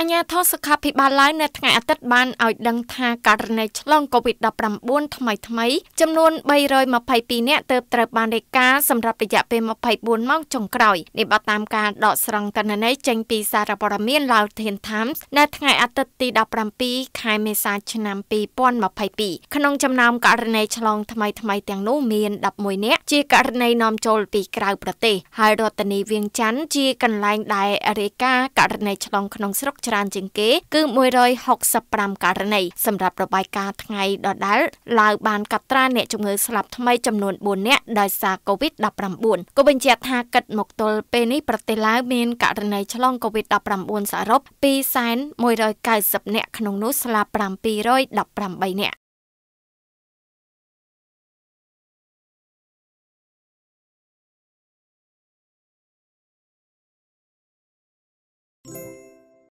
អាជ្ញាធរសុខាភិបាលឡាវនៅថ្ងៃអាទិត្យបានឲ្យដឹងថាករណីឆ្លង COVID-19 ថ្មីថ្មី ចំនួន322នាក់ទើបត្រូវបានរាយការណ៍សម្រាប់រយៈពេល24ម៉ោងចុងក្រោយនេះបើតាមការដកស្រង់ទិន្នន័យចេញពីសារព័ត៌មាន Lao Tien Times នៅថ្ងៃអាទិត្យទី17ខែមេសា ឆ្នាំ2022ក្នុងចំណោមករណីឆ្លងថ្មីថ្មីទាំងនោះមាន11នាក់ជាករណីនាំចូលពីក្រៅប្រទេសហើយរដ្ឋធានីវៀងច័ន្ទជាកន្លែងដែលរាយការណ៍ករណីឆ្លងក្នុងស្រុកច្រើនជាងគេគឺ165ករណីសម្រាប់របាយការណ៍ថ្ងៃដដែលឡាវបានកត់ត្រាអ្នកជំងឺស្លាប់ថ្មីចំនួន4នាក់ដោយសារ COVID-19 ក៏បញ្ជាក់ថាគិតមកទល់ពេលនេះប្រទេសឡាវមានករណីឆ្លង COVID-19 សរុប2.190នាក់ក្នុងនោះស្លាប់718នាក់